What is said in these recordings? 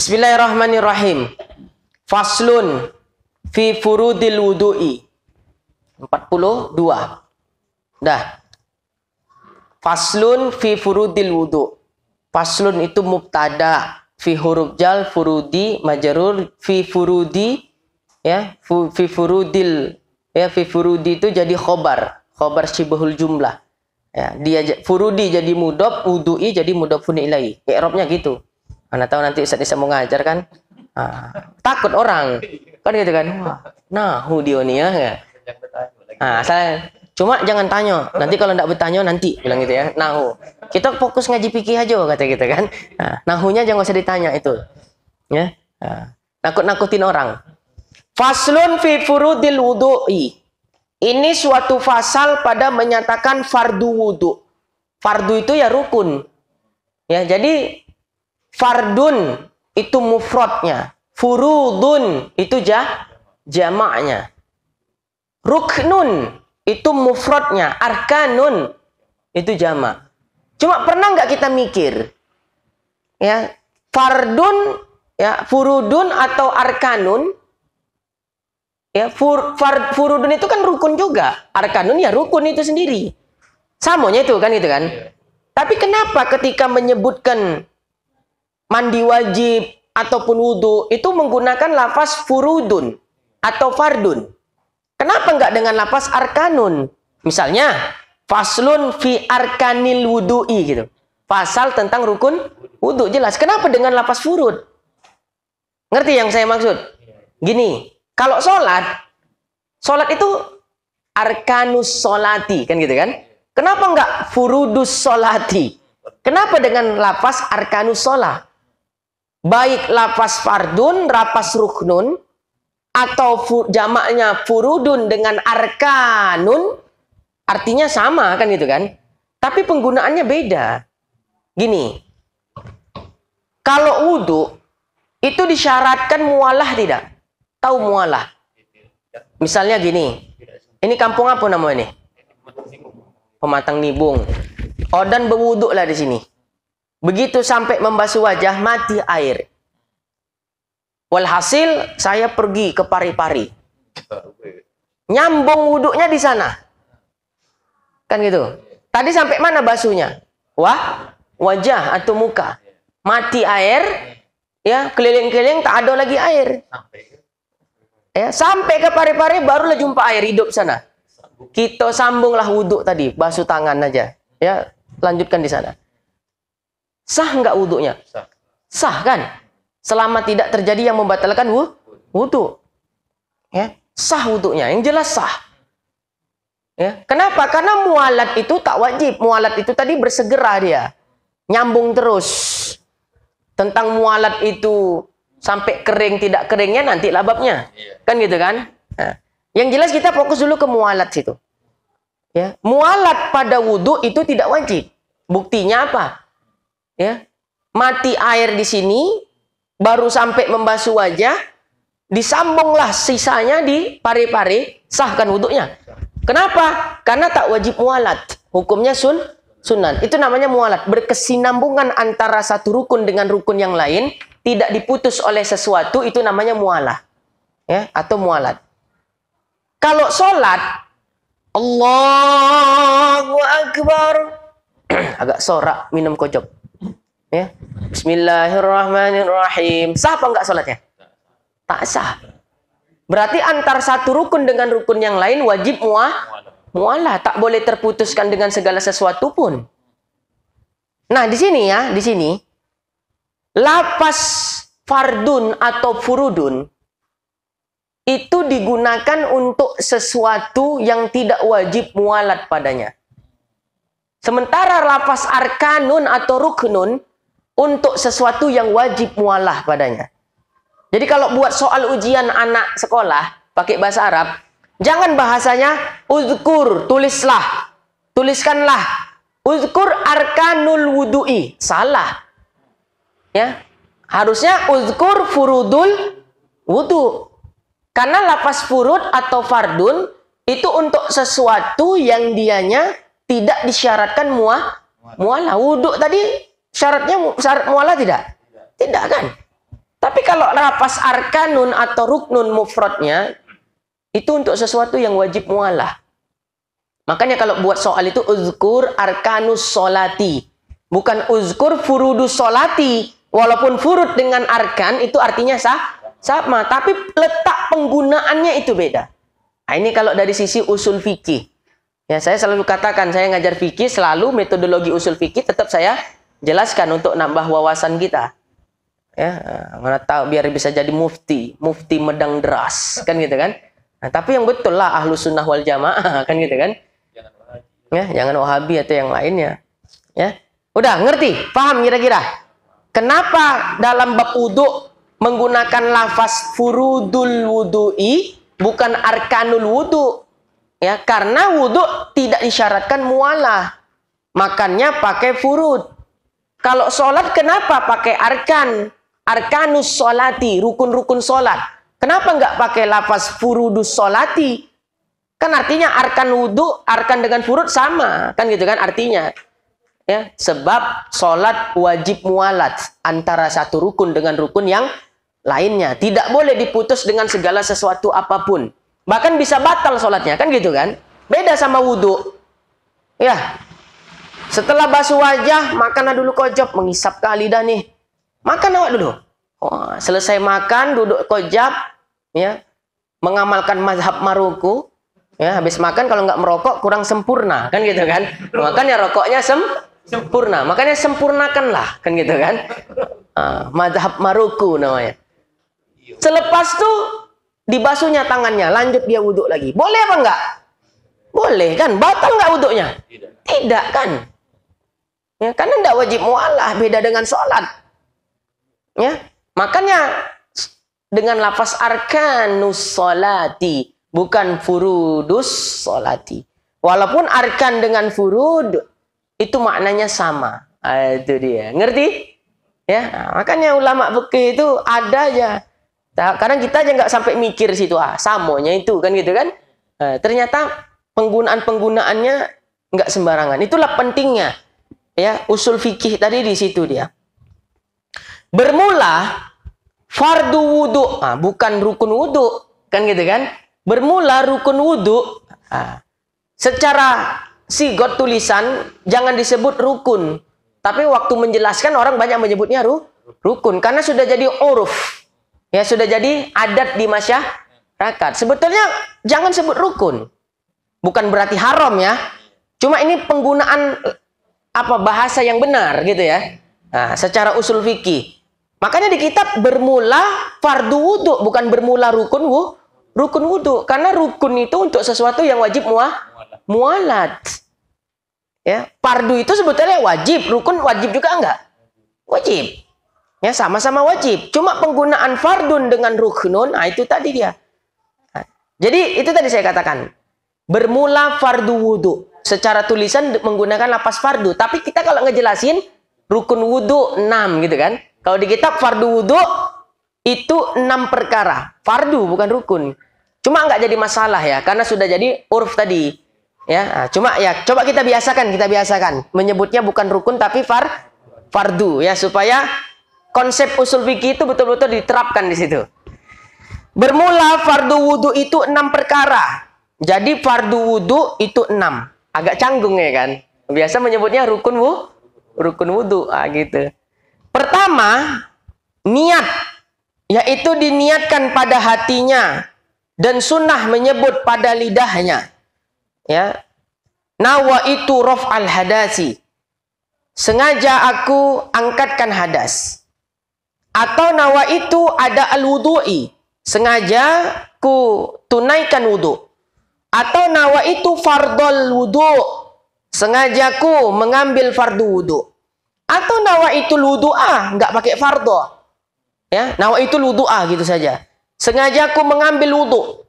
Bismillahirrahmanirrahim. Faslun fi furudil wudu'i. 42. Dah. Faslun fi furudil wudu. Faslun itu mubtada fi huruf jal furudi majarur fi furudi ya fu, fi furudil ya fi furudi itu jadi khobar khobar syibahul jumlah ya dia furudi jadi mudob wudu'i jadi mudofun funilai ya, gitu Mana tahu nanti Ustaz Nisa mau ngajar kan? Ah, takut orang. Kan gitu kan? Iya. Nah, hudionia ya. ya. Ah, saya cuma jangan tanya. Nanti kalau tidak bertanya nanti bilang gitu ya. Nahu. Kita fokus ngaji fikih aja kata kita kan. Ah, nah, nahunya jangan usah ditanya itu. Ya. Ah, nakut-nakutin orang. Faslun fi furudil wudu'i. Ini suatu fasal pada menyatakan fardu wudu. Fardu itu ya rukun. Ya, jadi Fardun itu mufradnya Furudun itu jah, jamaknya. Ruknun itu mufradnya Arkanun itu jamak. Cuma pernah nggak kita mikir? Ya, fardun ya furudun atau arkanun ya fur, far, furudun itu kan rukun juga arkanun ya rukun itu sendiri samanya itu kan gitu kan iya. tapi kenapa ketika menyebutkan mandi wajib ataupun wudhu itu menggunakan lafaz furudun atau fardun. Kenapa enggak dengan lafaz arkanun? Misalnya, faslun fi arkanil wudhu'i gitu. Pasal tentang rukun wudhu jelas. Kenapa dengan lafaz furud? Ngerti yang saya maksud? Gini, kalau sholat, sholat itu arkanus sholati kan gitu kan? Kenapa enggak furudus sholati? Kenapa dengan lafaz arkanus sholat? baik lapas fardun, rapas ruknun, atau fu, jamaknya furudun dengan arkanun, artinya sama kan itu kan? Tapi penggunaannya beda. Gini, kalau wudhu itu disyaratkan mualah tidak? Tahu mualah? Misalnya gini, ini kampung apa namanya ini? Pematang Nibung. Odan oh, berwuduk lah di sini. Begitu sampai membasuh wajah, mati air. Walhasil, saya pergi ke pari-pari. Nyambung wuduknya di sana. Kan gitu. Tadi sampai mana basuhnya? Wah, wajah atau muka. Mati air, ya keliling-keliling tak ada lagi air. Ya, sampai ke pari-pari barulah jumpa air hidup sana. Kita sambunglah wuduk tadi, basuh tangan aja. Ya, lanjutkan di sana. Sah nggak wudhunya? Sah. Sah kan? Selama tidak terjadi yang membatalkan wudhu. Ya, sah wudhunya. Yang jelas sah. Ya, kenapa? Karena mualat itu tak wajib. Mualat itu tadi bersegera dia. Nyambung terus. Tentang mualat itu sampai kering tidak keringnya nanti lababnya. Iya. Kan gitu kan? Nah, yang jelas kita fokus dulu ke mualat situ. Ya, mualat pada wudhu itu tidak wajib. Buktinya apa? ya mati air di sini baru sampai membasuh wajah disambunglah sisanya di pare-pare sahkan wuduknya kenapa karena tak wajib mualat hukumnya sun sunan itu namanya mualat berkesinambungan antara satu rukun dengan rukun yang lain tidak diputus oleh sesuatu itu namanya mualah ya atau mualat kalau sholat Allahu Akbar agak sorak minum kocok Ya. Bismillahirrahmanirrahim. Sah apa enggak sholatnya? Tak sah. Berarti antar satu rukun dengan rukun yang lain wajib muah mualah, tak boleh terputuskan dengan segala sesuatu pun. Nah, di sini ya, di sini lapas fardun atau furudun itu digunakan untuk sesuatu yang tidak wajib mualat padanya. Sementara lapas arkanun atau ruknun untuk sesuatu yang wajib mualah padanya. Jadi kalau buat soal ujian anak sekolah pakai bahasa Arab, jangan bahasanya uzkur, tulislah. Tuliskanlah. Uzkur arkanul wudu'i. Salah. Ya. Harusnya uzkur furudul wudu. Karena lapas furud atau fardun itu untuk sesuatu yang dianya tidak disyaratkan muah mualah. wuduk tadi Syaratnya syarat mualah tidak? Tidak kan? Tapi kalau rapas arkanun atau ruknun mufradnya itu untuk sesuatu yang wajib mualah. Makanya kalau buat soal itu uzkur arkanus solati. Bukan uzkur furudu solati. Walaupun furud dengan arkan itu artinya sah, sama. Tapi letak penggunaannya itu beda. Nah, ini kalau dari sisi usul fikih. Ya, saya selalu katakan, saya ngajar fikih selalu metodologi usul fikih tetap saya jelaskan untuk nambah wawasan kita ya mana tahu biar bisa jadi mufti mufti medang deras kan gitu kan nah, tapi yang betul lah ahlu sunnah wal jamaah kan gitu kan ya jangan wahabi atau yang lainnya ya udah ngerti paham kira-kira kenapa dalam bab wudhu menggunakan lafaz furudul wudu'i bukan arkanul wudhu ya karena wudhu tidak disyaratkan mualah makannya pakai furud kalau sholat kenapa pakai arkan? Arkanus sholati, rukun-rukun sholat. Kenapa nggak pakai lafaz furudus sholati? Kan artinya arkan wudhu, arkan dengan furud sama. Kan gitu kan artinya. Ya, sebab sholat wajib mualat antara satu rukun dengan rukun yang lainnya. Tidak boleh diputus dengan segala sesuatu apapun. Bahkan bisa batal sholatnya. Kan gitu kan? Beda sama wudhu. Ya, setelah basuh wajah, makanlah dulu kojab. Mengisap ke lidah nih. Makan awak dulu. Oh, selesai makan, duduk kojab. Ya, mengamalkan mazhab Maruku. Ya, habis makan kalau nggak merokok kurang sempurna. Kan gitu kan. Makanya rokoknya sem sempurna. Makanya sempurnakanlah. Kan gitu kan. Ah, mazhab Maruku namanya. Selepas tuh dibasuhnya tangannya. Lanjut dia wuduk lagi. Boleh apa enggak? Boleh kan? Batal nggak wuduknya? Tidak. Tidak kan? Ya, karena tidak wajib mu'alah, beda dengan sholat. Ya, makanya dengan lafaz arkanus sholati, bukan furudus sholati. Walaupun arkan dengan furud, itu maknanya sama. Ah, itu dia. Ngerti? Ya, nah, makanya ulama fikih itu ada aja. karena kita aja nggak sampai mikir situ ah, samonya itu kan gitu kan. Nah, ternyata penggunaan-penggunaannya nggak sembarangan. Itulah pentingnya ya usul fikih tadi di situ dia bermula fardu wudhu nah, bukan rukun wudhu kan gitu kan bermula rukun wudhu ah, secara secara god tulisan jangan disebut rukun tapi waktu menjelaskan orang banyak menyebutnya ru, rukun karena sudah jadi uruf ya sudah jadi adat di masyarakat sebetulnya jangan sebut rukun bukan berarti haram ya cuma ini penggunaan apa bahasa yang benar gitu ya. Nah, secara usul fikih. Makanya di kitab bermula fardu wudhu, bukan bermula rukun wu, rukun wudhu. Karena rukun itu untuk sesuatu yang wajib muah, mualat. Ya, fardu itu sebetulnya wajib, rukun wajib juga enggak? Wajib. Ya, sama-sama wajib. Cuma penggunaan fardun dengan ruknun, nah itu tadi dia. jadi itu tadi saya katakan. Bermula fardu wudhu secara tulisan menggunakan lapas fardu. Tapi kita kalau ngejelasin rukun wudhu 6 gitu kan. Kalau di kitab fardu wudhu itu 6 perkara. Fardu bukan rukun. Cuma nggak jadi masalah ya karena sudah jadi urf tadi. Ya, nah, cuma ya coba kita biasakan, kita biasakan menyebutnya bukan rukun tapi far fardu ya supaya konsep usul fikih itu betul-betul diterapkan di situ. Bermula fardu wudhu itu enam perkara. Jadi fardu wudhu itu enam agak canggung ya kan. Biasa menyebutnya rukun wu, rukun wudhu ah, gitu. Pertama, niat yaitu diniatkan pada hatinya dan sunnah menyebut pada lidahnya. Ya. Nawa itu rof al hadasi. Sengaja aku angkatkan hadas. Atau nawa itu ada al wudhu'i. Sengaja ku tunaikan wudhu. Atau nawa itu fardol wudhu. Sengajaku mengambil fardu wudhu. Atau nawa itu ah, Enggak pakai fardo. Ya, nawa itu ah, gitu saja. Sengajaku mengambil wudhu.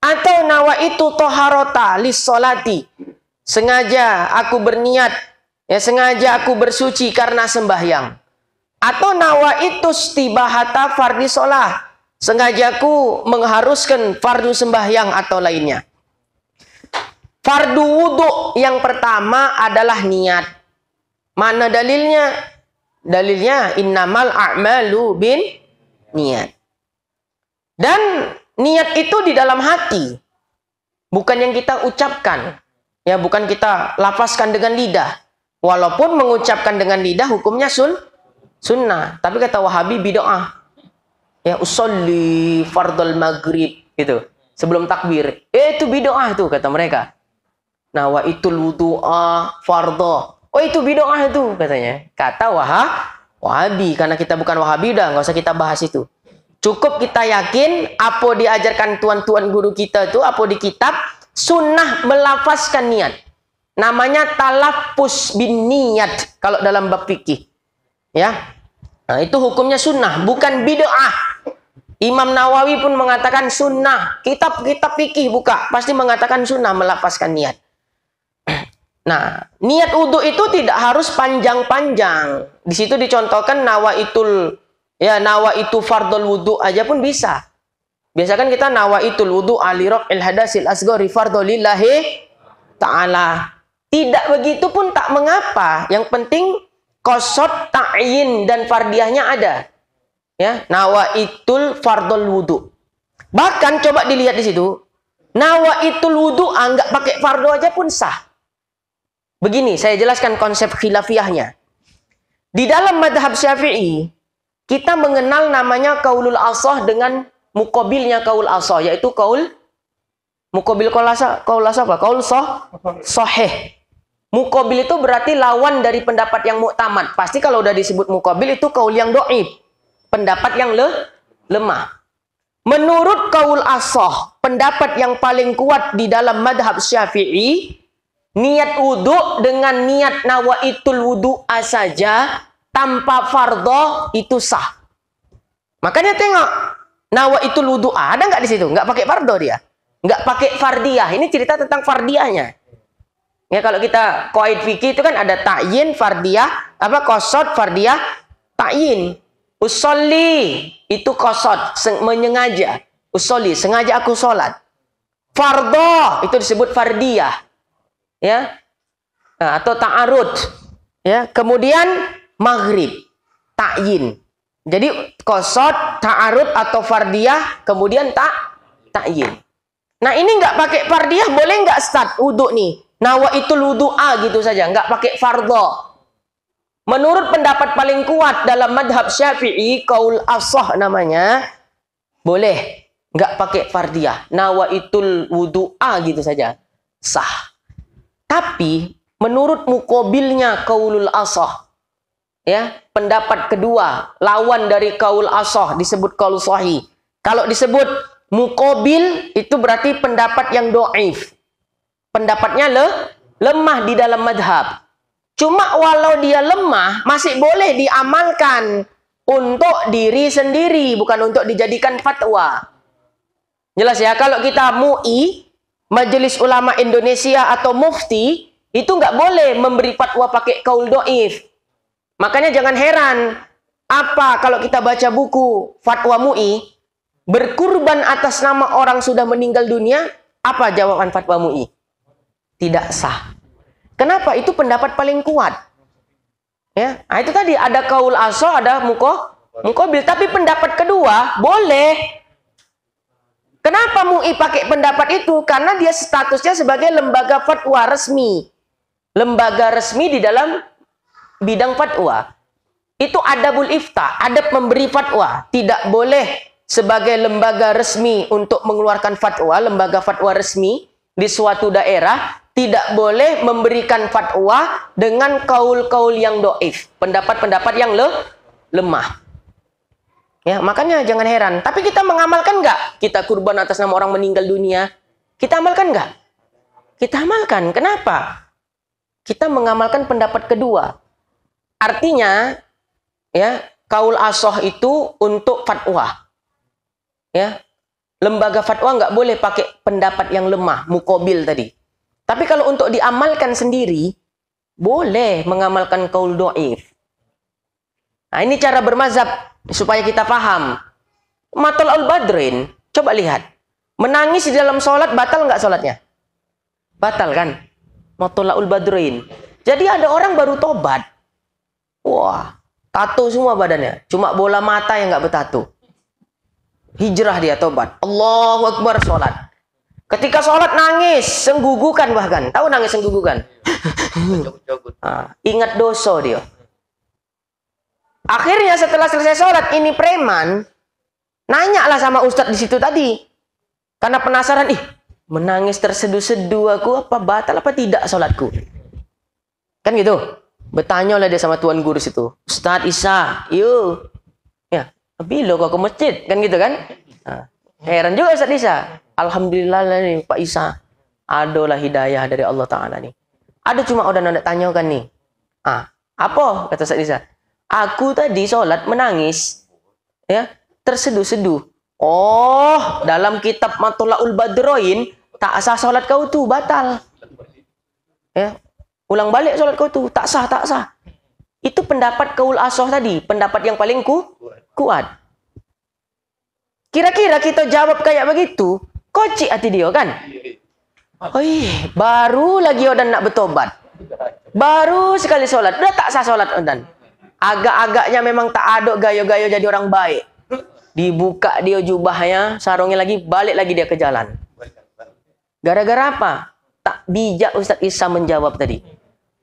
Atau nawa itu toharota lis solati. Sengaja aku berniat, ya sengaja aku bersuci karena sembahyang. Atau nawa itu stibahata fardi solah. Sengaja mengharuskan fardu sembahyang atau lainnya. Fardu wudhu yang pertama adalah niat. Mana dalilnya? Dalilnya innamal a'malu bin niat. Dan niat itu di dalam hati. Bukan yang kita ucapkan. Ya, bukan kita lapaskan dengan lidah. Walaupun mengucapkan dengan lidah hukumnya sun sunnah, tapi kata Wahabi bid'ah. Ya, usolli fardul maghrib gitu. Sebelum takbir. Eh, itu bid'ah tuh kata mereka. Nah, wa itul wudu'a fardho. Oh, itu bid'ah itu katanya. Kata Wahab Wahabi karena kita bukan Wahabi dah nggak usah kita bahas itu. Cukup kita yakin apa diajarkan tuan-tuan guru kita itu apa di kitab sunnah melafazkan niat. Namanya talafus bin niat kalau dalam bab fikih. Ya. Nah, itu hukumnya sunnah, bukan bid'ah. Imam Nawawi pun mengatakan sunnah. Kitab-kitab fikih buka pasti mengatakan sunnah melafazkan niat. Nah, niat wudhu itu tidak harus panjang-panjang. Di situ dicontohkan nawa itul ya nawa itu fardul wudhu aja pun bisa. Biasa kan kita nawa itul wudhu alirok ilhadasil asgori fardolillahi ta'ala. Tidak begitu pun tak mengapa. Yang penting kosot ta'yin dan fardiahnya ada. Ya, nawa itul fardul wudhu. Bahkan coba dilihat di situ. Nawa itul wudhu anggap ah, pakai fardu aja pun sah. Begini, saya jelaskan konsep khilafiyahnya. Di dalam madhab syafi'i, kita mengenal namanya kaulul asoh dengan mukobilnya kaul asoh, yaitu kaul mukobil kolasa, kaul asoh apa? Kaul soh, soheh. Mukobil itu berarti lawan dari pendapat yang muktamad. Pasti kalau sudah disebut mukobil itu kaul yang doib. Pendapat yang le, lemah. Menurut kaul asoh, pendapat yang paling kuat di dalam madhab syafi'i, Niat wudhu dengan niat nawaitul wudhu saja tanpa fardoh itu sah. Makanya tengok nawaitul wudhu ada nggak di situ? Nggak pakai fardoh dia, nggak pakai fardiah. Ini cerita tentang fardiahnya. Ya kalau kita koid fikih itu kan ada takyin fardiah, apa kosot fardiah, takyin. Usolli itu kosot, menyengaja. Usolli, sengaja aku sholat. Fardoh itu disebut fardiah ya eh, atau ta'arud ya kemudian maghrib ta'yin jadi kosot ta'arud atau fardiyah kemudian tak ta'yin nah ini nggak pakai fardiyah boleh nggak start wudhu nih nawa itu a gitu saja nggak pakai fardho menurut pendapat paling kuat dalam madhab syafi'i kaul asah namanya boleh nggak pakai fardiyah nawa itu a gitu saja sah tapi menurut mukobilnya kaulul asoh, ya pendapat kedua lawan dari kaul asoh disebut kaul sohi. kalau disebut mukobil itu berarti pendapat yang doif pendapatnya le, lemah di dalam madhab cuma walau dia lemah masih boleh diamalkan untuk diri sendiri bukan untuk dijadikan fatwa jelas ya kalau kita mu'i Majelis Ulama Indonesia atau mufti itu nggak boleh memberi fatwa pakai kaul doif. Makanya jangan heran apa kalau kita baca buku fatwa MUI berkurban atas nama orang sudah meninggal dunia apa jawaban fatwa MUI? Tidak sah. Kenapa? Itu pendapat paling kuat. Ya, nah, itu tadi ada kaul aso, ada mukoh mukobil. Tapi pendapat kedua boleh Kenapa MUI pakai pendapat itu? Karena dia statusnya sebagai lembaga fatwa resmi. Lembaga resmi di dalam bidang fatwa. Itu adabul ifta, ada memberi fatwa. Tidak boleh sebagai lembaga resmi untuk mengeluarkan fatwa, lembaga fatwa resmi di suatu daerah, tidak boleh memberikan fatwa dengan kaul-kaul yang doif. Pendapat-pendapat yang le lemah. Ya, makanya jangan heran. Tapi kita mengamalkan nggak? Kita kurban atas nama orang meninggal dunia. Kita amalkan nggak? Kita amalkan. Kenapa? Kita mengamalkan pendapat kedua. Artinya, ya, kaul asoh itu untuk fatwa. Ya, lembaga fatwa nggak boleh pakai pendapat yang lemah, mukobil tadi. Tapi kalau untuk diamalkan sendiri, boleh mengamalkan kaul doif. Nah, ini cara bermazhab supaya kita paham. Matal al-badrin, coba lihat. Menangis di dalam sholat, batal nggak sholatnya? Batal kan? al badrin. Jadi ada orang baru tobat. Wah, tato semua badannya. Cuma bola mata yang nggak bertato. Hijrah dia tobat. Allahu Akbar sholat. Ketika sholat nangis, senggugukan bahkan. Tahu nangis senggugukan? Ah, ingat dosa dia. Akhirnya setelah selesai sholat ini preman nanyalah sama ustadz di situ tadi karena penasaran ih menangis terseduh-seduh aku apa batal apa tidak sholatku kan gitu bertanya oleh dia sama tuan guru situ Ustadz Isa yuk ya lo kok ke masjid kan gitu kan nah, heran juga Ustadz Isa Alhamdulillah lah nih Pak Isa adalah hidayah dari Allah Ta'ala nih ada cuma udah nanda tanyakan nih ah apa kata Ustadz Isa Aku tadi sholat menangis. Ya, terseduh-seduh. Oh, dalam kitab Matulaul Badroin, tak sah sholat kau tuh, batal. Ya, ulang balik sholat kau tuh, tak sah, tak sah. Itu pendapat kaul asoh tadi, pendapat yang paling ku, kuat. Kira-kira kita jawab kayak begitu, kocik hati dia kan? Oi, baru lagi Odan nak bertobat. Baru sekali sholat, udah tak sah sholat Odan agak-agaknya memang tak ada gayo-gayo jadi orang baik. Dibuka dia jubahnya, sarungnya lagi, balik lagi dia ke jalan. Gara-gara apa? Tak bijak Ustadz Isa menjawab tadi.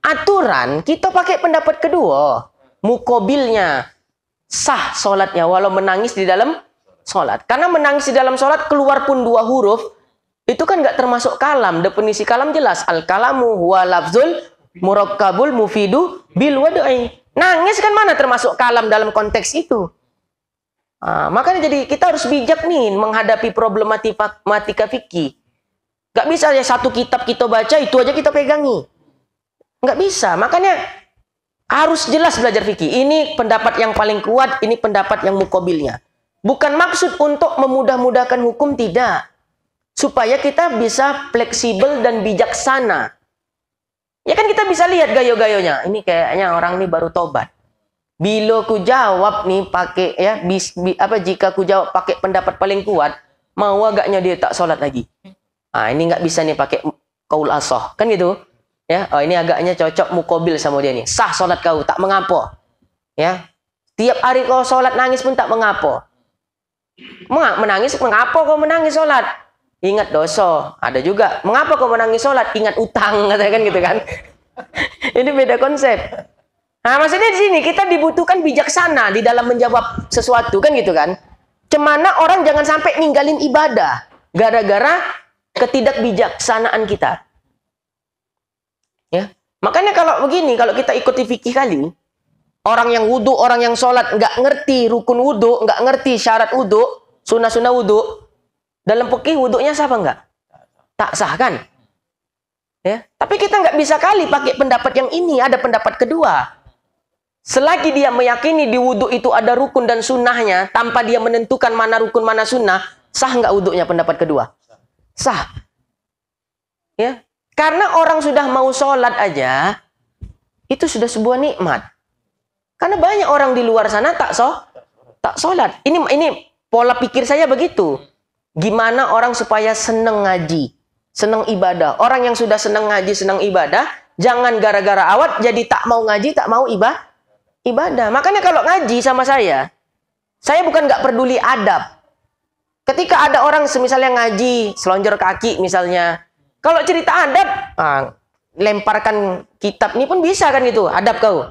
Aturan kita pakai pendapat kedua. Mukobilnya sah solatnya walau menangis di dalam solat. Karena menangis di dalam solat keluar pun dua huruf itu kan nggak termasuk kalam. Definisi kalam jelas al kalamu huwa lafzul murakkabul mufidu bil wadu'i. Nangis kan mana termasuk kalam dalam konteks itu? Nah, makanya jadi kita harus bijak nih menghadapi problematika fikih. Gak bisa ya satu kitab kita baca itu aja kita pegangi. Gak bisa. Makanya harus jelas belajar fikih. Ini pendapat yang paling kuat, ini pendapat yang mukobilnya. Bukan maksud untuk memudah-mudahkan hukum tidak. Supaya kita bisa fleksibel dan bijaksana Ya kan kita bisa lihat gayo-gayonya. Ini kayaknya orang ini baru tobat. Bila ku jawab nih pakai ya bis, bi, apa jika ku jawab pakai pendapat paling kuat, mau agaknya dia tak sholat lagi. Ah ini nggak bisa nih pakai kaul asoh kan gitu ya. Oh ini agaknya cocok mukobil sama dia nih. Sah sholat kau tak mengapa ya. Tiap hari kau sholat nangis pun tak mengapa. Menangis mengapa kau menangis sholat? ingat dosa. Ada juga, mengapa kau menangis sholat? Ingat utang, katakan kan gitu kan. Ini beda konsep. Nah, maksudnya di sini kita dibutuhkan bijaksana di dalam menjawab sesuatu kan gitu kan. Cemana orang jangan sampai ninggalin ibadah gara-gara ketidakbijaksanaan kita. Ya. Makanya kalau begini, kalau kita ikuti fikih kali, orang yang wudhu, orang yang sholat, nggak ngerti rukun wudhu, nggak ngerti syarat wudhu, sunnah-sunnah wudhu, dalam fikih wuduknya sah apa enggak? Tak sah kan? Ya, tapi kita nggak bisa kali pakai pendapat yang ini, ada pendapat kedua. Selagi dia meyakini di wuduk itu ada rukun dan sunnahnya, tanpa dia menentukan mana rukun mana sunnah, sah nggak wuduknya pendapat kedua? Sah. Ya, karena orang sudah mau sholat aja, itu sudah sebuah nikmat. Karena banyak orang di luar sana tak so, tak sholat. Ini ini pola pikir saya begitu gimana orang supaya seneng ngaji, seneng ibadah. Orang yang sudah seneng ngaji, seneng ibadah, jangan gara-gara awat jadi tak mau ngaji, tak mau iba, Ibadah. Makanya kalau ngaji sama saya, saya bukan nggak peduli adab. Ketika ada orang semisalnya ngaji, selonjor kaki misalnya, kalau cerita adab, ah, lemparkan kitab ini pun bisa kan gitu, adab kau.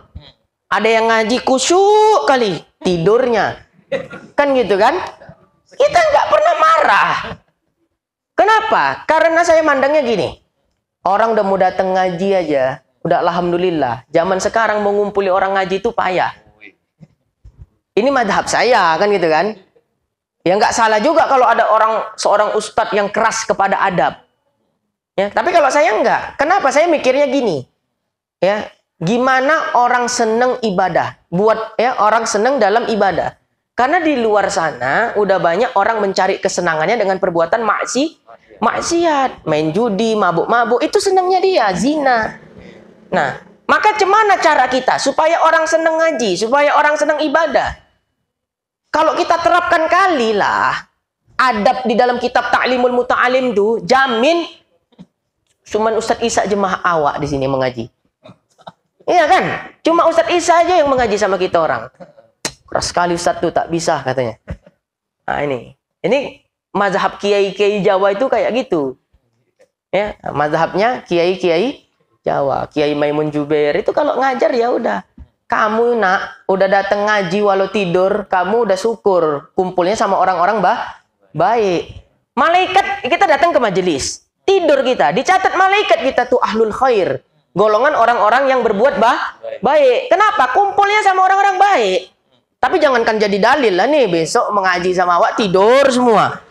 Ada yang ngaji kusuk kali tidurnya. Kan gitu kan? Kita nggak pernah marah. Kenapa? Karena saya mandangnya gini. Orang udah mau datang ngaji aja, udah alhamdulillah. Zaman sekarang mengumpuli orang ngaji itu payah. Ini madhab saya kan gitu kan. Ya nggak salah juga kalau ada orang seorang ustadz yang keras kepada adab. Ya, tapi kalau saya nggak. Kenapa? Saya mikirnya gini. Ya, gimana orang seneng ibadah? Buat ya orang seneng dalam ibadah. Karena di luar sana udah banyak orang mencari kesenangannya dengan perbuatan maksi, maksiat, main judi, mabuk-mabuk, itu senangnya dia, zina. Nah, maka cemana cara kita supaya orang senang ngaji, supaya orang senang ibadah? Kalau kita terapkan kali adab di dalam kitab Ta'limul Muta'alim itu jamin cuman Ustadz Isa jemaah awak di sini mengaji. Iya kan? Cuma Ustadz Isa aja yang mengaji sama kita orang keras sekali Ustadz tuh tak bisa katanya nah ini ini mazhab kiai kiai Jawa itu kayak gitu ya mazhabnya kiai kiai Jawa kiai Maimun Jubair itu kalau ngajar ya udah kamu nak udah datang ngaji walau tidur kamu udah syukur kumpulnya sama orang-orang bah baik malaikat kita datang ke majelis tidur kita dicatat malaikat kita tuh ahlul khair golongan orang-orang yang berbuat bah baik kenapa kumpulnya sama orang-orang baik tapi jangankan jadi dalil lah nih besok mengaji sama awak tidur semua.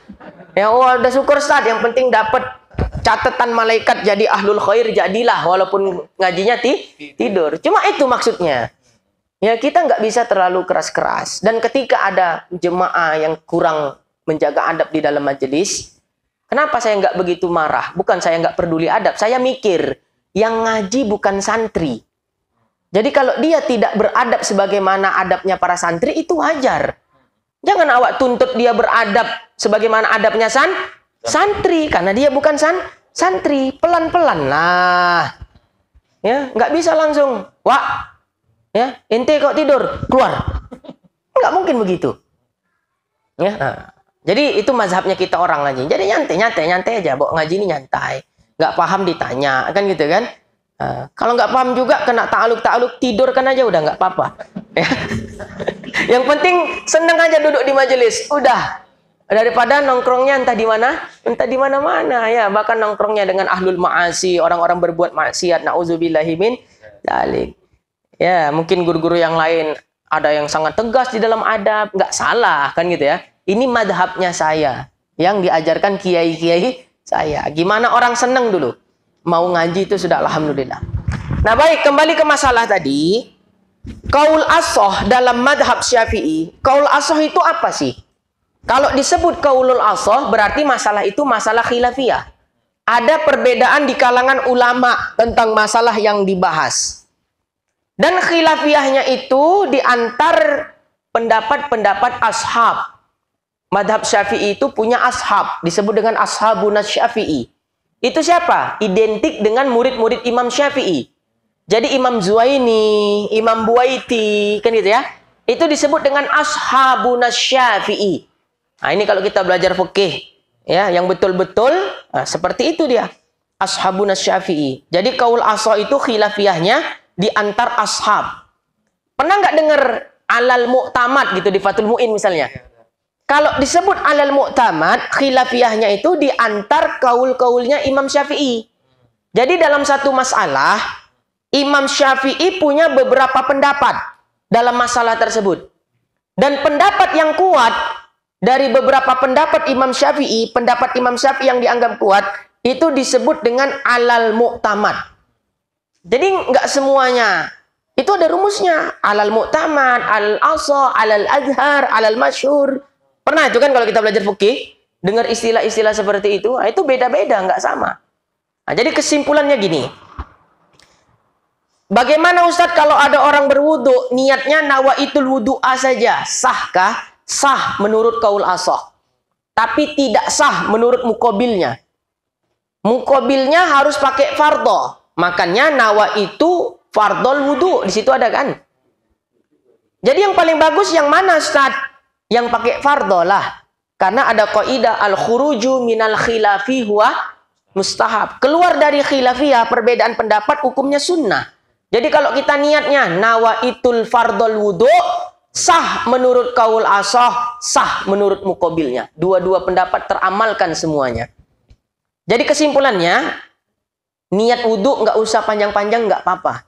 Ya Allah, oh, udah syukur saat yang penting dapat catatan malaikat jadi ahlul khair jadilah walaupun ngajinya ti tidur. Cuma itu maksudnya. Ya kita nggak bisa terlalu keras-keras. Dan ketika ada jemaah yang kurang menjaga adab di dalam majelis, kenapa saya nggak begitu marah? Bukan saya nggak peduli adab, saya mikir yang ngaji bukan santri. Jadi kalau dia tidak beradab sebagaimana adabnya para santri itu wajar. Jangan awak tuntut dia beradab sebagaimana adabnya san santri karena dia bukan san santri. Pelan-pelan lah. Ya, nggak bisa langsung. Wah. Ya, ente kok tidur, keluar. Nggak mungkin begitu. Ya. Nah. Jadi itu mazhabnya kita orang lagi. Jadi nyantai, nyantai, nyantai aja. bok ngaji ini nyantai. Nggak paham ditanya, kan gitu kan? Uh, kalau nggak paham juga kena takluk takluk kan aja udah nggak apa-apa. Ya. yang penting seneng aja duduk di majelis. Udah daripada nongkrongnya entah di mana, entah di mana-mana ya. Bahkan nongkrongnya dengan ahlul maasi, orang-orang berbuat maksiat. nauzubillahimin, dalik. Ya, mungkin guru-guru yang lain ada yang sangat tegas di dalam adab, nggak salah kan gitu ya. Ini madhabnya saya yang diajarkan kiai-kiai saya. Gimana orang seneng dulu? mau ngaji itu sudah alhamdulillah. Nah baik kembali ke masalah tadi. Kaul asoh dalam madhab syafi'i. Kaul asoh itu apa sih? Kalau disebut kaulul asoh berarti masalah itu masalah khilafiyah. Ada perbedaan di kalangan ulama tentang masalah yang dibahas. Dan khilafiyahnya itu diantar pendapat-pendapat ashab. Madhab syafi'i itu punya ashab. Disebut dengan ashabun syafi'i. Itu siapa? Identik dengan murid-murid Imam Syafi'i. Jadi Imam Zuaini, Imam Buaiti, kan gitu ya. Itu disebut dengan ashabuna Syafi'i. Nah, ini kalau kita belajar fikih ya, yang betul-betul nah, seperti itu dia. Ashabuna Syafi'i. Jadi kaul asa itu khilafiyahnya di antar ashab. Pernah nggak dengar alal mu'tamad gitu di Fatul Muin misalnya? Kalau disebut alal mu'tamad, khilafiyahnya itu diantar kaul-kaulnya Imam Syafi'i. Jadi dalam satu masalah, Imam Syafi'i punya beberapa pendapat dalam masalah tersebut. Dan pendapat yang kuat dari beberapa pendapat Imam Syafi'i, pendapat Imam Syafi'i yang dianggap kuat, itu disebut dengan alal mu'tamad. Jadi nggak semuanya itu ada rumusnya alal mu'tamad, alal asa, alal azhar, alal masyur. Pernah itu kan kalau kita belajar fikih, dengar istilah-istilah seperti itu, ah, itu beda-beda, nggak sama. Nah, jadi kesimpulannya gini. Bagaimana Ustadz kalau ada orang berwudhu niatnya nawa itu a saja, sahkah? Sah menurut kaul asoh. Tapi tidak sah menurut mukobilnya. Mukobilnya harus pakai fardo. Makanya nawa itu fardol wudhu Di situ ada kan? Jadi yang paling bagus yang mana Ustadz? yang pakai fardolah Karena ada koida al-khuruju minal khilafi huwa mustahab. Keluar dari khilafiyah perbedaan pendapat hukumnya sunnah. Jadi kalau kita niatnya itul fardol wuduk sah menurut kaul asoh, sah menurut mukobilnya. Dua-dua pendapat teramalkan semuanya. Jadi kesimpulannya, niat wudhu nggak usah panjang-panjang nggak apa-apa.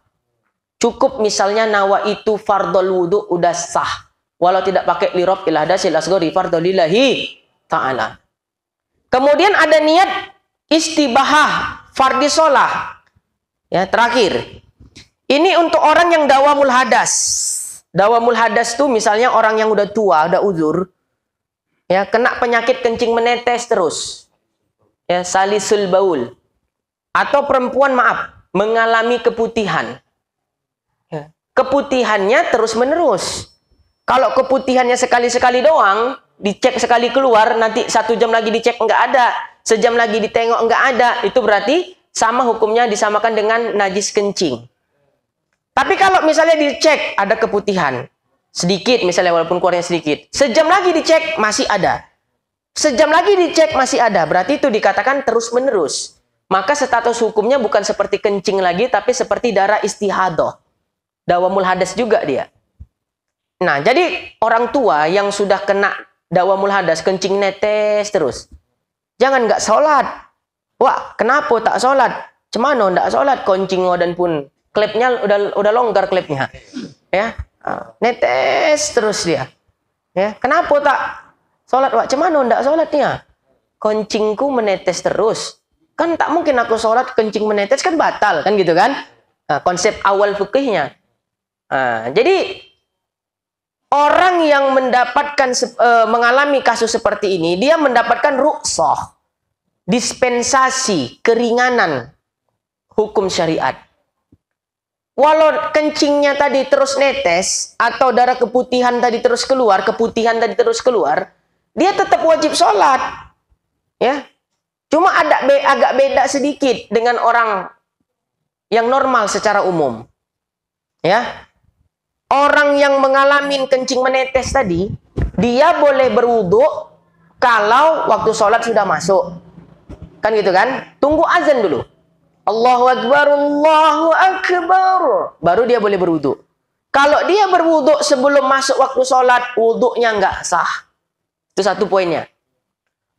Cukup misalnya nawa itu fardol wudhu udah sah. Walau tidak pakai lirob ilah dasil asgori fardolillahi ta'ala. Kemudian ada niat istibahah fardisolah. Ya, terakhir. Ini untuk orang yang dawamul hadas. Dawamul hadas itu misalnya orang yang udah tua, udah uzur. Ya, kena penyakit kencing menetes terus. Ya, salisul baul. Atau perempuan maaf, mengalami keputihan. Ya, keputihannya terus menerus. Kalau keputihannya sekali-sekali doang, dicek sekali keluar, nanti satu jam lagi dicek enggak ada, sejam lagi ditengok enggak ada, itu berarti sama hukumnya disamakan dengan najis kencing. Tapi kalau misalnya dicek ada keputihan, sedikit misalnya walaupun keluarnya sedikit, sejam lagi dicek masih ada. Sejam lagi dicek masih ada, berarti itu dikatakan terus-menerus. Maka status hukumnya bukan seperti kencing lagi, tapi seperti darah istihadoh. Dawamul hadas juga dia. Nah, jadi orang tua yang sudah kena dawamul mulhadas kencing netes terus. Jangan nggak sholat. Wah, kenapa tak sholat? Cemano ndak sholat kencing dan pun klepnya udah udah longgar klepnya. Ya, ah, netes terus dia. Ya, kenapa tak sholat? Wah, cemano ndak sholatnya? Kencingku menetes terus. Kan tak mungkin aku sholat kencing menetes kan batal kan gitu kan? Nah, konsep awal fukihnya Nah, jadi orang yang mendapatkan e, mengalami kasus seperti ini dia mendapatkan rukshoh dispensasi keringanan hukum syariat walau kencingnya tadi terus netes atau darah keputihan tadi terus keluar keputihan tadi terus keluar dia tetap wajib sholat ya cuma ada be agak beda sedikit dengan orang yang normal secara umum ya orang yang mengalami kencing menetes tadi, dia boleh berwudhu kalau waktu sholat sudah masuk. Kan gitu kan? Tunggu azan dulu. Allahu Akbar, Allahu Akbar. Baru dia boleh berwudhu. Kalau dia berwudhu sebelum masuk waktu sholat, wuduknya nggak sah. Itu satu poinnya.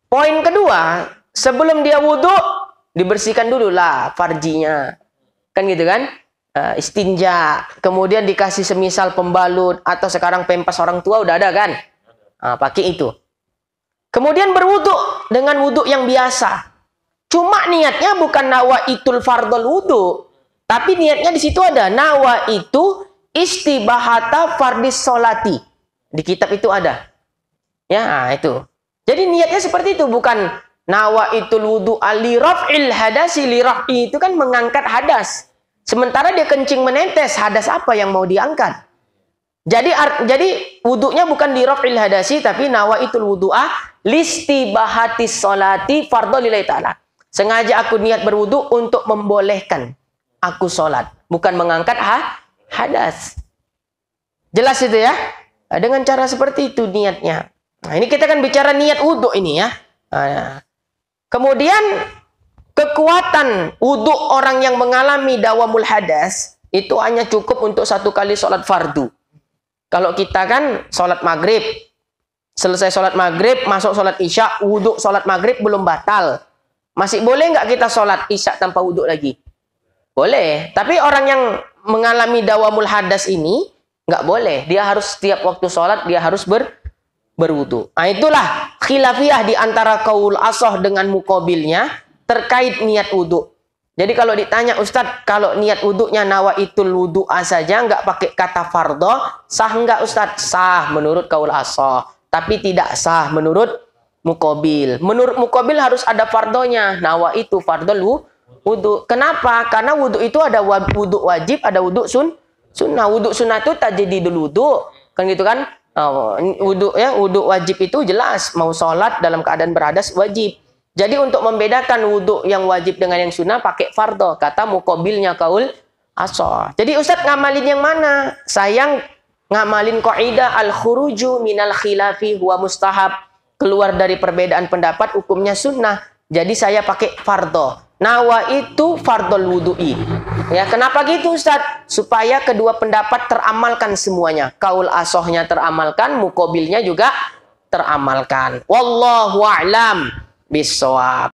Poin kedua, sebelum dia wudhu, dibersihkan dulu lah farjinya. Kan gitu kan? Eh, istinja, kemudian dikasih semisal pembalut atau sekarang pempas orang tua udah ada kan? Uh, pakai itu. Kemudian berwudu dengan wudu yang biasa. Cuma niatnya bukan nawa itul fardol wudu, tapi niatnya di situ ada nawa itu istibahata fardis solati. Di kitab itu ada. Ya, itu. Jadi niatnya seperti itu bukan nawa itul wudu ali raf'il hadasi li itu kan mengangkat hadas. Sementara dia kencing menetes, hadas apa yang mau diangkat? Jadi jadi wuduknya bukan di rafil hadasi tapi nawa nawaitul wudu'a listibahati solati fardhu lillahi ta'ala. Sengaja aku niat berwuduk untuk membolehkan aku solat. Bukan mengangkat ha, hadas. Jelas itu ya? Nah, dengan cara seperti itu niatnya. Nah ini kita kan bicara niat wuduk ini ya. Nah, kemudian Kekuatan wudhu orang yang mengalami dawamul hadas itu hanya cukup untuk satu kali sholat fardu. Kalau kita kan sholat maghrib, selesai sholat maghrib, masuk sholat isya, wuduk sholat maghrib belum batal. Masih boleh nggak kita sholat isya tanpa wuduk lagi? Boleh. Tapi orang yang mengalami dawamul hadas ini nggak boleh. Dia harus setiap waktu sholat dia harus ber Nah, itulah khilafiyah di antara kaul asoh dengan mukobilnya terkait niat wudhu. Jadi kalau ditanya Ustadz, kalau niat wudhunya itu wudhu saja, nggak pakai kata fardo, sah nggak Ustadz? Sah menurut kaul asoh. Tapi tidak sah menurut mukobil. Menurut mukobil harus ada fardonya. Nawa itu lu wudhu. Kenapa? Karena wudhu itu ada wudhu wajib, ada wudhu sun. Sunnah. Wudhu sunnah itu tak dulu wudhu. Kan gitu kan? Oh, wudhu ya, wudhu wajib itu jelas. Mau sholat dalam keadaan berada wajib jadi untuk membedakan wudhu yang wajib dengan yang sunnah pakai fardo kata mukobilnya kaul asoh. Jadi Ustaz ngamalin yang mana? Sayang ngamalin koida al khuruju minal khilafi huwa mustahab keluar dari perbedaan pendapat hukumnya sunnah. Jadi saya pakai fardo. Nawa itu fardol wudhu'i. Ya, kenapa gitu Ustaz? Supaya kedua pendapat teramalkan semuanya. Kaul asohnya teramalkan, mukobilnya juga teramalkan. Wallahu a'lam bisoap